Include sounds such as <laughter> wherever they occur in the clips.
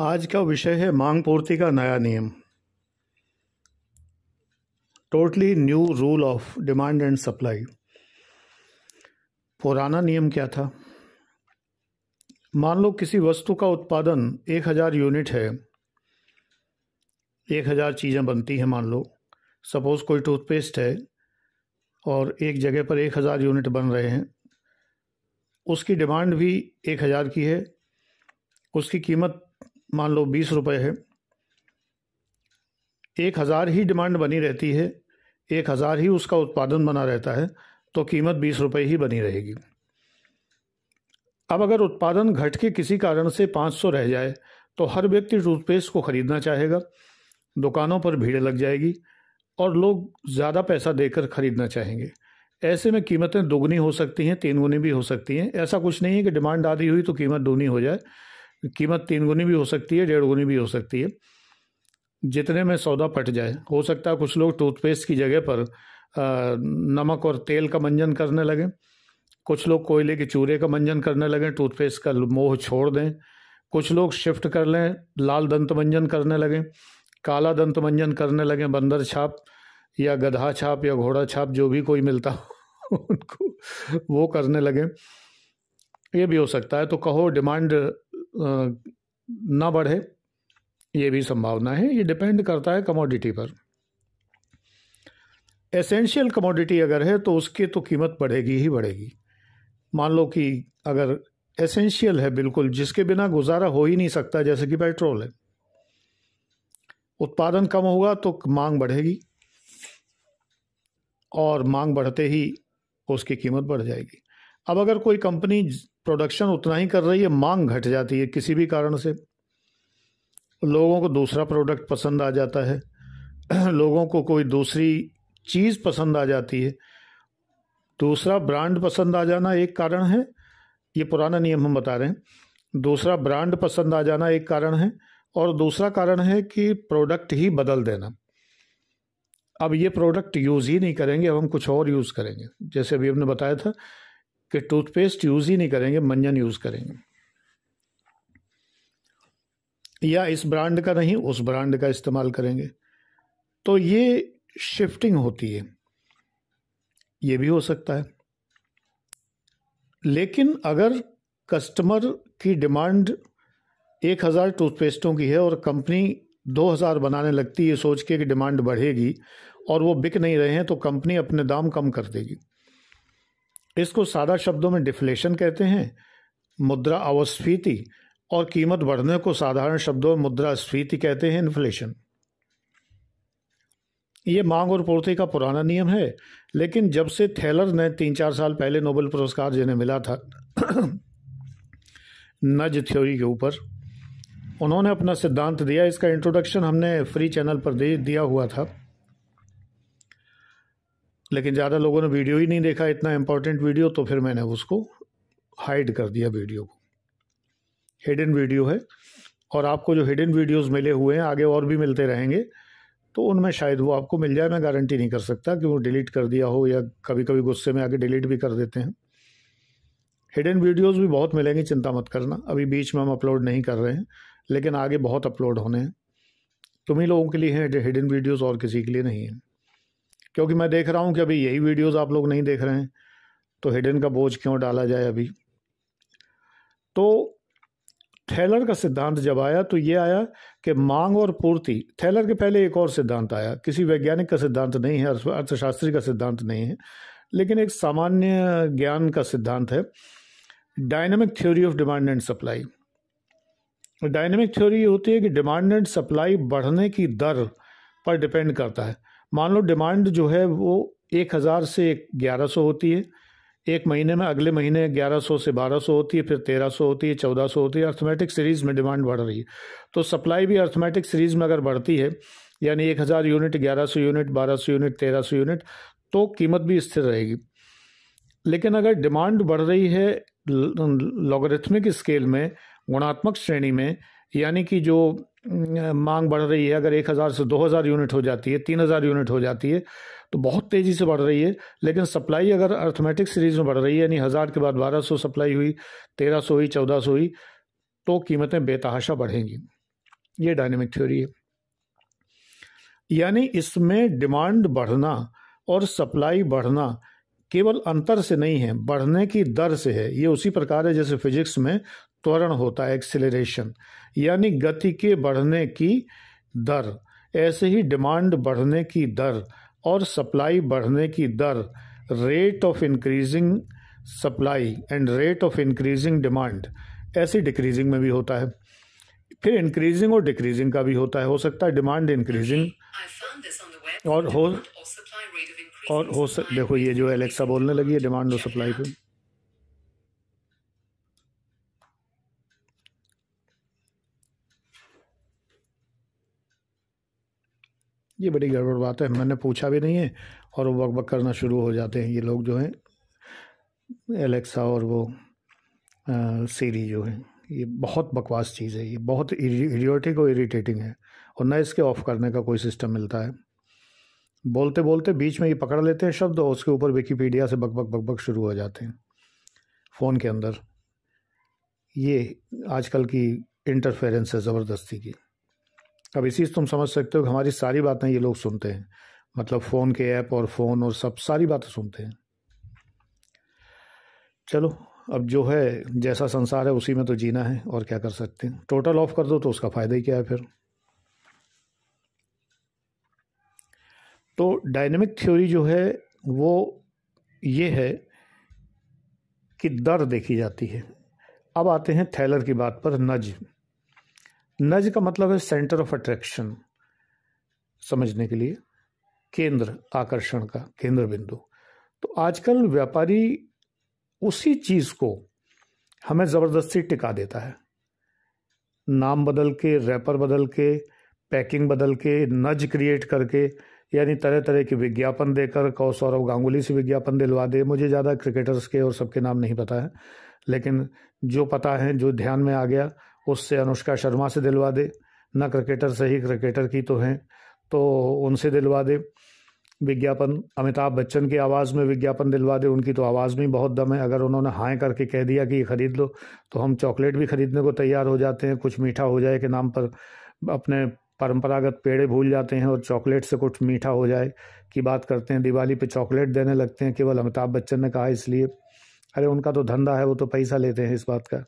आज का विषय है मांग पूर्ति का नया नियम totally new rule of demand and supply पुराना नियम क्या था मान लो किसी वस्तु का उत्पादन एक हज़ार यूनिट है एक हज़ार चीज़ें बनती हैं मान लो सपोज़ कोई टूथपेस्ट है और एक जगह पर एक हज़ार यूनिट बन रहे हैं उसकी डिमांड भी एक हज़ार की है उसकी कीमत मान लो बीस रुपये है एक हज़ार ही डिमांड बनी रहती है एक हज़ार ही उसका उत्पादन बना रहता है तो कीमत बीस रुपये ही बनी रहेगी अब अगर उत्पादन घट के किसी कारण से पाँच सौ रह जाए तो हर व्यक्ति टूथपेस्ट को ख़रीदना चाहेगा दुकानों पर भीड़ लग जाएगी और लोग ज़्यादा पैसा देकर ख़रीदना चाहेंगे ऐसे में कीमतें दोगुनी हो सकती हैं तीन गुनी भी हो सकती हैं ऐसा कुछ नहीं है कि डिमांड आधी हुई तो कीमत दोगुनी हो जाए कीमत तीन गुनी भी हो सकती है डेढ़ गुनी भी हो सकती है जितने में सौदा पट जाए हो सकता है कुछ लोग टूथपेस्ट की जगह पर नमक और तेल का मंजन करने लगें कुछ लोग कोयले के चूरे का मंजन करने लगें टूथपेस्ट का मोह छोड़ दें कुछ लोग शिफ्ट कर लें लाल दंत मंजन करने लगें काला दंत मंजन करने लगें बंदर छाप या गधा छाप या घोड़ा छाप जो भी कोई मिलता हो उनको वो करने लगें ये भी हो सकता है तो कहो डिमांड ना बढ़े ये भी संभावना है ये डिपेंड करता है कमोडिटी पर एसेंशियल कमोडिटी अगर है तो उसकी तो कीमत बढ़ेगी ही बढ़ेगी मान लो कि अगर एसेंशियल है बिल्कुल जिसके बिना गुजारा हो ही नहीं सकता जैसे कि पेट्रोल है उत्पादन कम होगा तो मांग बढ़ेगी और मांग बढ़ते ही उसकी कीमत बढ़ जाएगी अब अगर कोई कंपनी प्रोडक्शन उतना ही कर रही है मांग घट जाती है किसी भी कारण से लोगों को दूसरा प्रोडक्ट पसंद आ जाता है <clears throat> लोगों को कोई दूसरी चीज़ पसंद आ जाती है दूसरा ब्रांड पसंद आ जाना एक कारण है ये पुराना नियम हम बता रहे हैं दूसरा ब्रांड पसंद आ जाना एक कारण है और दूसरा कारण है कि प्रोडक्ट ही बदल देना अब ये प्रोडक्ट यूज़ ही नहीं करेंगे अब हम कुछ और यूज़ करेंगे जैसे अभी हमने बताया था कि टूथपेस्ट यूज़ ही नहीं करेंगे मंजन यूज़ करेंगे या इस ब्रांड का नहीं उस ब्रांड का इस्तेमाल करेंगे तो ये शिफ्टिंग होती है ये भी हो सकता है लेकिन अगर कस्टमर की डिमांड एक हज़ार टूथपेस्टों की है और कंपनी दो हज़ार बनाने लगती है सोच के कि डिमांड बढ़ेगी और वो बिक नहीं रहे हैं तो कंपनी अपने दाम कम कर देगी इसको सादा शब्दों में डिफ्लेशन कहते हैं मुद्रा अवस्फीति और कीमत बढ़ने को साधारण शब्दों में मुद्रा स्फीति कहते हैं इन्फ्लेशन ये मांग और पूर्ति का पुराना नियम है लेकिन जब से थैलर ने तीन चार साल पहले नोबेल पुरस्कार जिन्हें मिला था नज थ्योरी के ऊपर उन्होंने अपना सिद्धांत दिया इसका इंट्रोडक्शन हमने फ्री चैनल पर दे दिया हुआ था लेकिन ज़्यादा लोगों ने वीडियो ही नहीं देखा इतना इम्पोर्टेंट वीडियो तो फिर मैंने उसको हाइड कर दिया वीडियो को हिडन वीडियो है और आपको जो हिडन वीडियोस मिले हुए हैं आगे और भी मिलते रहेंगे तो उनमें शायद वो आपको मिल जाए मैं गारंटी नहीं कर सकता कि वो डिलीट कर दिया हो या कभी कभी गुस्से में आके डिलीट भी कर देते हैं हिडन वीडियोज़ भी बहुत मिलेंगे चिंता मत करना अभी बीच में हम अपलोड नहीं कर रहे हैं लेकिन आगे बहुत अपलोड होने हैं तुम ही लोगों के लिए हैं हिडन वीडियोज़ और किसी के लिए नहीं है क्योंकि मैं देख रहा हूँ कि अभी यही वीडियोस आप लोग नहीं देख रहे हैं तो हिडन का बोझ क्यों डाला जाए अभी तो थैलर का सिद्धांत जब आया तो ये आया कि मांग और पूर्ति थैलर के पहले एक और सिद्धांत आया किसी वैज्ञानिक का सिद्धांत नहीं है अर्थशास्त्री का सिद्धांत नहीं है लेकिन एक सामान्य ज्ञान का सिद्धांत है dynamic theory of demand and supply dynamic theory ये होती है कि डिमांड एंड सप्लाई बढ़ने की दर पर डिपेंड करता है मान लो डिमांड जो है वो एक हज़ार से ग्यारह सौ होती है एक महीने में अगले महीने ग्यारह सौ से बारह सौ होती है फिर तेरह सौ होती है चौदह सौ होती है अर्थमेटिक सीरीज़ में डिमांड बढ़ रही है तो सप्लाई भी अर्थमेटिक सीरीज़ में अगर बढ़ती है यानी एक हज़ार यूनिट ग्यारह सौ यूनिट बारह सौ यूनिट तेरह सौ यूनिट तो कीमत भी स्थिर रहेगी लेकिन अगर डिमांड बढ़ रही है लॉगरिथमिक स्केल में गुणात्मक श्रेणी में यानी कि जो मांग बढ़ रही है अगर एक हज़ार से दो हज़ार यूनिट हो जाती है तीन हज़ार यूनिट हो जाती है तो बहुत तेज़ी से बढ़ रही है लेकिन सप्लाई अगर अर्थमेटिक सीरीज़ में बढ़ रही है यानी हज़ार के बाद बारह सौ सप्लाई हुई तेरह सौ हुई चौदह सौ हुई तो कीमतें बेतहाशा बढ़ेंगी ये डायनेमिक थ्योरी है यानी इसमें डिमांड बढ़ना और सप्लाई बढ़ना केवल अंतर से नहीं है बढ़ने की दर से है ये उसी प्रकार है जैसे फिजिक्स में त्वरण होता है एक्सेलरेशन यानी गति के बढ़ने की दर ऐसे ही डिमांड बढ़ने की दर और सप्लाई बढ़ने की दर rate of increasing supply and rate of increasing demand ऐसे डिक्रीजिंग में भी होता है फिर इंक्रीजिंग और डिक्रीजिंग का भी होता है हो सकता है डिमांड इंक्रीजिंग और हो और हो सक देखो ये जो एलेक्सा बोलने लगी है डिमांड और सप्लाई पर ये बड़ी गड़बड़ बात है मैंने पूछा भी नहीं है और वो बक बक करना शुरू हो जाते हैं ये लोग जो हैं एलेक्सा और वो सीरी जो है ये बहुत बकवास चीज़ है ये बहुत इडियोटिक और इरीटेटिंग है और न इसके ऑफ़ करने का कोई सिस्टम मिलता है बोलते बोलते बीच में ये पकड़ लेते हैं शब्द और उसके ऊपर विकीपीडिया से बकबक बकबक शुरू हो जाते हैं फ़ोन के अंदर ये आजकल की इंटरफेरेंस है ज़बरदस्ती की अब इसी से तुम समझ सकते हो कि हमारी सारी बातें ये लोग सुनते हैं मतलब फ़ोन के ऐप और फ़ोन और सब सारी बातें सुनते हैं चलो अब जो है जैसा संसार है उसी में तो जीना है और क्या कर सकते हैं टोटल ऑफ कर दो तो उसका फ़ायदा ही क्या है फिर तो डायनेमिक थ्योरी जो है वो ये है कि दर देखी जाती है अब आते हैं थैलर की बात पर नज नज का मतलब है सेंटर ऑफ अट्रैक्शन समझने के लिए केंद्र आकर्षण का केंद्र बिंदु तो आजकल व्यापारी उसी चीज़ को हमें ज़बरदस्ती टिका देता है नाम बदल के रैपर बदल के पैकिंग बदल के नज क्रिएट करके यानी तरह तरह के विज्ञापन देकर कौ सौरव गांगुली से विज्ञापन दिलवा दे मुझे ज़्यादा क्रिकेटर्स के और सबके नाम नहीं पता है लेकिन जो पता है जो ध्यान में आ गया उससे अनुष्का शर्मा से दिलवा दे ना क्रिकेटर से ही क्रिकेटर की तो हैं तो उनसे दिलवा दे विज्ञापन अमिताभ बच्चन की आवाज़ में विज्ञापन दिलवा दे उनकी तो आवाज़ में बहुत दम है अगर उन्होंने हाँ करके कह दिया कि ये ख़रीद लो तो हम चॉकलेट भी ख़रीदने को तैयार हो जाते हैं कुछ मीठा हो जाए के नाम पर अपने परंपरागत पेड़े भूल जाते हैं और चॉकलेट से कुछ मीठा हो जाए की बात करते हैं दिवाली पे चॉकलेट देने लगते हैं केवल अमिताभ बच्चन ने कहा इसलिए अरे उनका तो धंधा है वो तो पैसा लेते हैं इस बात का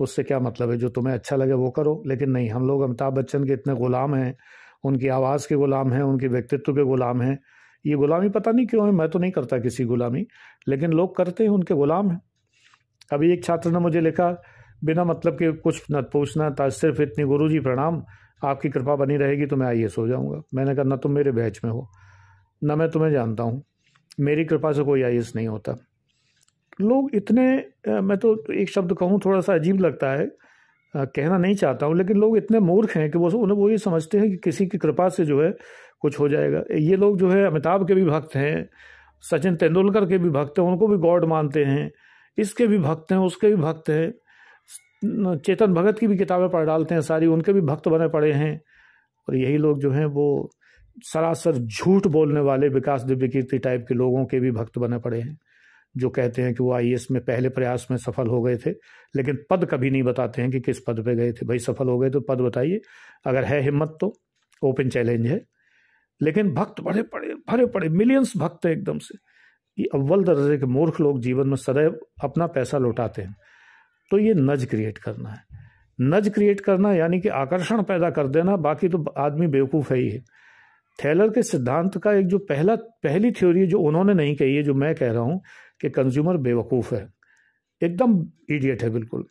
उससे क्या मतलब है जो तुम्हें अच्छा लगे वो करो लेकिन नहीं हम लोग अमिताभ बच्चन के इतने ग़ुलाम हैं उनकी आवाज़ के ग़ुलाम हैं उनके व्यक्तित्व के ग़ुलाम हैं ये ग़ुलामी पता नहीं क्यों है मैं तो नहीं करता किसी ग़ुलामी लेकिन लोग करते हैं उनके ग़ुलाम हैं अभी एक छात्र ने मुझे लिखा बिना मतलब के कुछ न पूछना था सिर्फ इतनी गुरु जी प्रणाम आपकी कृपा बनी रहेगी तो मैं आई हो जाऊँगा मैंने कहा ना तुम मेरे बैच में हो ना मैं तुम्हें जानता हूँ मेरी कृपा से कोई आई नहीं होता लोग इतने मैं तो एक शब्द कहूँ थोड़ा सा अजीब लगता है कहना नहीं चाहता हूँ लेकिन लोग इतने मूर्ख हैं कि वो उन्हें वो ये समझते हैं कि किसी की कृपा से जो है कुछ हो जाएगा ये लोग जो है अमिताभ के भी भक्त हैं सचिन तेंदुलकर के भी भक्त हैं उनको भी गॉड मानते हैं इसके भी भक्त हैं उसके भी भक्त हैं चेतन भगत की भी किताबें पढ़ डालते हैं सारी उनके भी भक्त बने पड़े हैं और यही लोग जो हैं वो सरासर झूठ बोलने वाले विकास दिव्य कीर्ति टाइप के लोगों के भी भक्त बने पड़े हैं जो कहते हैं कि वो आई में पहले प्रयास में सफल हो गए थे लेकिन पद कभी नहीं बताते हैं कि किस पद पे गए थे भाई सफल हो गए तो पद बताइए अगर है हिम्मत तो ओपन चैलेंज है लेकिन भक्त बड़े पड़े भरे पड़े मिलियंस भक्त हैं एकदम से ये अव्वल दर्जे के मूर्ख लोग जीवन में सदैव अपना पैसा लौटाते हैं तो ये नज क्रिएट करना है नज क्रिएट करना यानी कि आकर्षण पैदा कर देना बाकी तो आदमी बेवकूफ़ है ही है थैलर के सिद्धांत का एक जो पहला पहली थ्योरी जो उन्होंने नहीं कही है जो मैं कह रहा हूँ कि कंज्यूमर बेवकूफ़ है एकदम ईडियट है बिल्कुल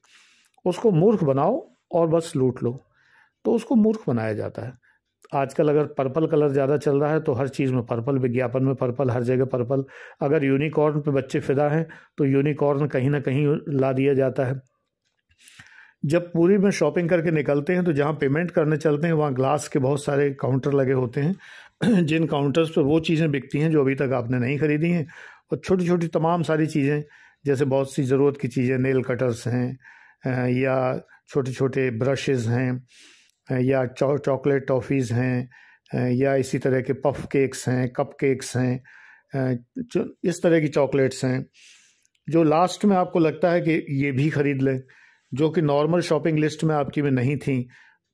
उसको मूर्ख बनाओ और बस लूट लो तो उसको मूर्ख बनाया जाता है आजकल अगर पर्पल कलर ज़्यादा चल रहा है तो हर चीज़ में पर्पल विज्ञापन में पर्पल हर जगह पर्पल अगर यूनिकॉर्न पे बच्चे फिदा हैं तो यूनिकॉर्न कहीं ना कहीं ला दिया जाता है जब पूरी में शॉपिंग करके निकलते हैं तो जहाँ पेमेंट करने चलते हैं वहाँ ग्लास के बहुत सारे काउंटर लगे होते हैं जिन काउंटर्स पर वो चीज़ें बिकती हैं जो अभी तक आपने नहीं खरीदी हैं और छोटी छोटी तमाम सारी चीज़ें जैसे बहुत सी ज़रूरत की चीज़ें नेल कटर्स हैं या छोटे छोटे ब्रशेज़ हैं या चॉकलेट टॉफ़ीज़ हैं या इसी तरह के पफ केक्स हैं कप केक्स हैं इस तरह की चॉकलेट्स हैं जो लास्ट में आपको लगता है कि ये भी ख़रीद लें जो कि नॉर्मल शॉपिंग लिस्ट में आपकी में नहीं थी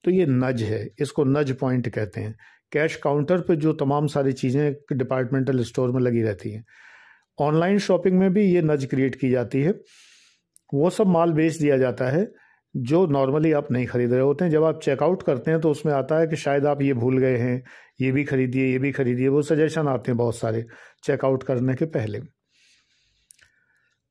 तो ये नज है इसको नज पॉइंट कहते हैं कैश काउंटर पे जो तमाम सारी चीज़ें डिपार्टमेंटल स्टोर में लगी रहती हैं ऑनलाइन शॉपिंग में भी ये नज क्रिएट की जाती है वो सब माल बेच दिया जाता है जो नॉर्मली आप नहीं खरीद रहे होते हैं जब आप चेकआउट करते हैं तो उसमें आता है कि शायद आप ये भूल गए हैं ये भी खरीदिए ये भी खरीदिए वो सजेशन आते हैं बहुत सारे चेकआउट करने के पहले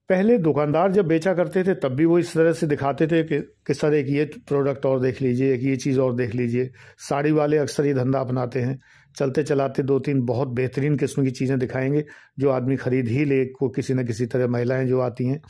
पहले दुकानदार जब बेचा करते थे तब भी वो इस तरह से दिखाते थे कि, कि सर एक ये प्रोडक्ट और देख लीजिए एक ये चीज़ और देख लीजिए साड़ी वाले अक्सर ये धंधा अपनाते हैं चलते चलाते दो तीन बहुत बेहतरीन किस्म की चीज़ें दिखाएंगे जो आदमी ख़रीद ही ले को किसी न किसी तरह महिलाएं जो आती हैं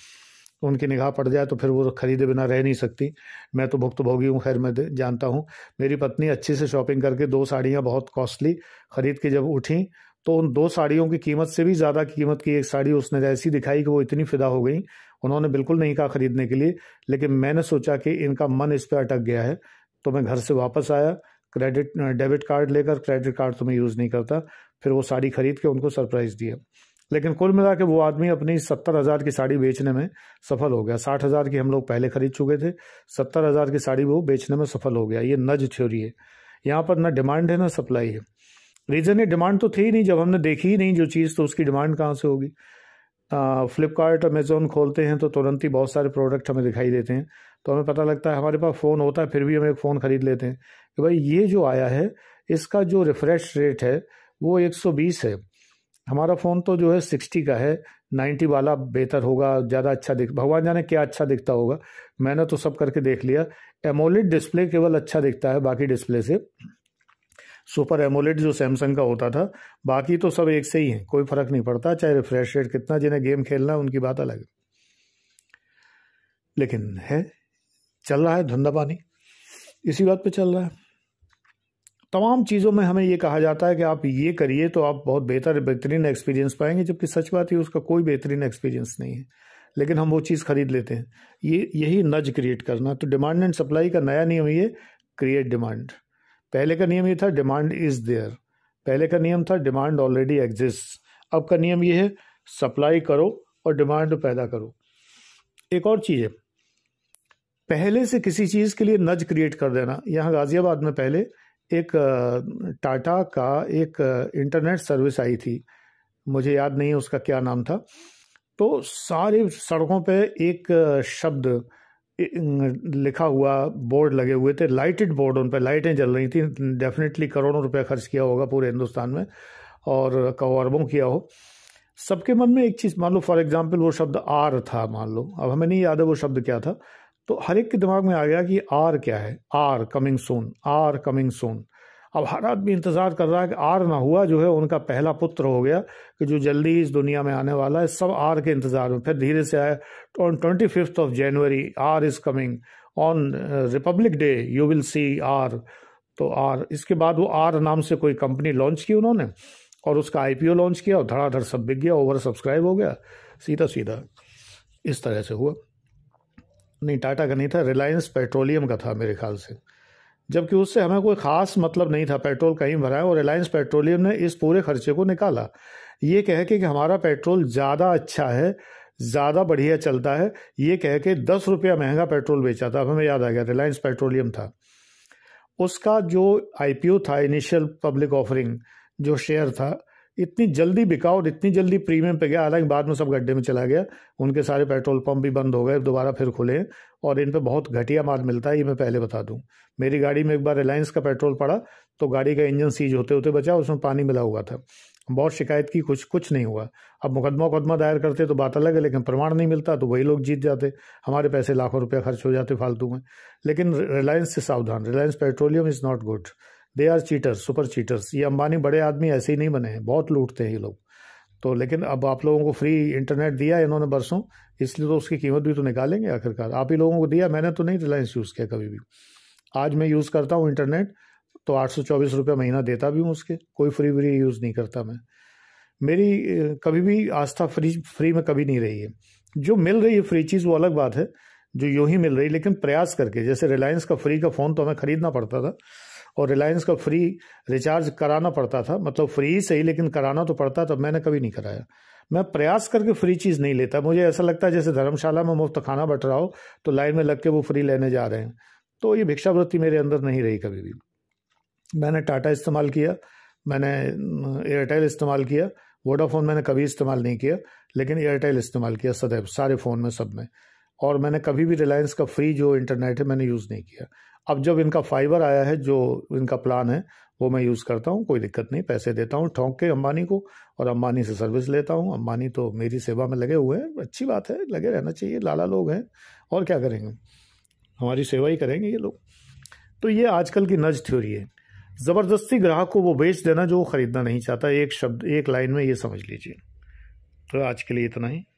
उनकी निगाह पड़ जाए तो फिर वो ख़रीदे बिना रह नहीं सकती मैं तो भुक्तभोगी हूँ खैर मैं जानता हूँ मेरी पत्नी अच्छे से शॉपिंग करके दो साड़ियाँ बहुत कॉस्टली ख़रीद के जब उठी तो उन दो साड़ियों की कीमत से भी ज़्यादा कीमत की एक साड़ी उसने ऐसी दिखाई कि वो इतनी फ़िदा हो गई उन्होंने बिल्कुल नहीं कहा ख़रीदने के लिए लेकिन मैंने सोचा कि इनका मन इस पर अटक गया है तो मैं घर से वापस आया क्रेडिट डेबिट कार्ड लेकर क्रेडिट कार्ड तो मैं यूज़ नहीं करता फिर वो साड़ी खरीद के उनको सरप्राइज़ दिया लेकिन कुल मिला के वो आदमी अपनी सत्तर हज़ार की साड़ी बेचने में सफल हो गया साठ हज़ार की हम लोग पहले खरीद चुके थे सत्तर हज़ार की साड़ी वो बेचने में सफल हो गया ये नज थ्योरी है यहाँ पर ना डिमांड है ना सप्लाई है रीज़न ये डिमांड तो थी ही नहीं जब हमने देखी ही नहीं जो चीज़ तो उसकी डिमांड कहाँ से होगी फ्लिपकार्ट अमेज़ोन खोलते हैं तो तुरंत ही बहुत सारे प्रोडक्ट हमें दिखाई देते हैं तो हमें पता लगता है हमारे पास फ़ोन होता है फिर भी हम एक फ़ोन ख़रीद लेते हैं कि भाई ये जो आया है इसका जो रिफ़्रेश रेट है वो 120 है हमारा फ़ोन तो जो है 60 का है 90 वाला बेहतर होगा ज़्यादा अच्छा दिख भगवान जाने क्या अच्छा दिखता होगा मैंने तो सब करके देख लिया एमोलिड डिस्प्ले केवल अच्छा दिखता है बाकी डिस्प्ले से सुपर एमोलेट जो सैमसंग का होता था बाकी तो सब एक से ही है कोई फर्क नहीं पड़ता चाहे रिफ्रेश रेट कितना जिन्हें गेम खेलना है उनकी बात अलग लेकिन है चल रहा है धंधा पानी इसी बात पे चल रहा है तमाम चीज़ों में हमें ये कहा जाता है कि आप ये करिए तो आप बहुत बेहतर बेहतरीन एक्सपीरियंस पाएंगे जबकि सच बात है उसका कोई बेहतरीन एक्सपीरियंस नहीं है लेकिन हम वो चीज़ खरीद लेते हैं ये यही नज क्रिएट करना तो डिमांड एंड सप्लाई का नया नियम ये क्रिएट डिमांड पहले का नियम ये था डिमांड इज देयर पहले का नियम था डिमांड ऑलरेडी एग्जिस्ट अब का नियम ये है सप्लाई करो और डिमांड पैदा करो एक और चीज़ है पहले से किसी चीज़ के लिए नज क्रिएट कर देना यहाँ गाज़ियाबाद में पहले एक टाटा का एक इंटरनेट सर्विस आई थी मुझे याद नहीं है उसका क्या नाम था तो सारे सड़कों पे एक शब्द लिखा हुआ बोर्ड लगे हुए थे लाइटेड बोर्ड उन पर लाइटें जल रही थी डेफिनेटली करोड़ों रुपए खर्च किया होगा पूरे हिंदुस्तान में और अरबों किया हो सबके मन में एक चीज़ मान लो फॉर एग्जांपल वो शब्द आर था मान लो अब हमें नहीं याद है वो शब्द क्या था तो हर एक के दिमाग में आ गया कि आर क्या है R coming soon R coming soon अब हर आदमी इंतज़ार कर रहा है कि आर ना हुआ जो है उनका पहला पुत्र हो गया कि जो जल्दी इस दुनिया में आने वाला है सब आर के इंतज़ार में फिर धीरे से आया on twenty fifth of January R is coming on Republic Day you will see R तो आर इसके बाद वो आर नाम से कोई कंपनी लॉन्च की उन्होंने और उसका आई लॉन्च किया और धड़ाधड़ सब बिक गया ओवर सब्सक्राइब हो गया सीधा सीधा इस तरह से हुआ नहीं टाटा का नहीं था रिलायंस पेट्रोलियम का था मेरे ख्याल से जबकि उससे हमें कोई ख़ास मतलब नहीं था पेट्रोल कहीं भरा है और रिलायंस पेट्रोलियम ने इस पूरे खर्चे को निकाला ये कह के कि हमारा पेट्रोल ज़्यादा अच्छा है ज़्यादा बढ़िया चलता है ये कह के दस रुपया महंगा पेट्रोल बेचा था अब हमें याद आ गया रिलायंस पेट्रोलियम था उसका जो आईपीओ था इनिशियल पब्लिक ऑफरिंग जो शेयर था इतनी जल्दी बिका और इतनी जल्दी प्रीमियम पे गया हालांकि बाद में सब गड्ढे में चला गया उनके सारे पेट्रोल पंप भी बंद हो गए दोबारा फिर खुले और इन पर बहुत घटिया माल मिलता है ये मैं पहले बता दूँ मेरी गाड़ी में एक बार रिलायंस का पेट्रोल पड़ा तो गाड़ी का इंजन सीज होते होते बचा उसमें पानी मिला हुआ था बहुत शिकायत की कुछ कुछ नहीं हुआ अब मुकदमा मुकदमा दायर करते तो बात अलग है लेकिन प्रमाण नहीं मिलता तो वही लोग जीत जाते हमारे पैसे लाखों रुपया खर्च हो जाते फालतू में लेकिन रिलायंस से सावधान Reliance Petroleum is not good they are cheaters super cheaters ये अंबानी बड़े आदमी ऐसे ही नहीं बने हैं बहुत लूटते हैं ये लोग तो लेकिन अब आप लोगों को फ्री इंटरनेट दिया इन्होंने बरसों इसलिए तो उसकी कीमत भी तो निकालेंगे आखिरकार आप ही लोगों को दिया मैंने तो नहीं रिलायंस यूज़ किया कभी भी आज मैं यूज़ करता हूँ इंटरनेट तो आठ सौ चौबीस रुपये महीना देता भी हूँ उसके कोई फ्री व्री यूज़ नहीं करता मैं मेरी कभी भी आस्था फ्री फ्री में कभी नहीं रही है जो मिल रही है फ्री चीज़ वो अलग बात है जो यूँ ही मिल रही है लेकिन प्रयास करके जैसे रिलायंस का फ्री का फ़ोन तो हमें ख़रीदना पड़ता था और रिलायंस का फ्री रिचार्ज कराना पड़ता था मतलब फ्री सही लेकिन कराना तो पड़ता था मैंने कभी नहीं कराया मैं प्रयास करके फ्री चीज़ नहीं लेता मुझे ऐसा लगता है जैसे धर्मशाला में मुफ्त खाना बट रहा हो तो लाइन में लग के वो फ्री लेने जा रहे हैं तो ये भिक्षावृत्ति मेरे अंदर नहीं रही कभी भी मैंने टाटा इस्तेमाल किया मैंने एयरटेल इस्तेमाल किया वोडाफोन मैंने कभी इस्तेमाल नहीं किया लेकिन एयरटेल इस्तेमाल किया सदैव सारे फ़ोन में सब में और मैंने कभी भी रिलायंस का फ्री जो इंटरनेट है मैंने यूज़ नहीं किया अब जब इनका फाइबर आया है जो इनका प्लान है वो मैं यूज़ करता हूँ कोई दिक्कत नहीं पैसे देता हूँ ठोंक के अम्बानी को और अम्बानी से सर्विस लेता हूँ अम्बानी तो मेरी सेवा में लगे हुए हैं अच्छी बात है लगे रहना चाहिए लाला लोग हैं और क्या करेंगे हमारी सेवा ही करेंगे ये लोग तो ये आजकल की नज थ्योरी है ज़बरदस्ती ग्राहक को वो बेच देना जो वो ख़रीदना नहीं चाहता एक शब्द एक लाइन में ये समझ लीजिए तो आज के लिए इतना ही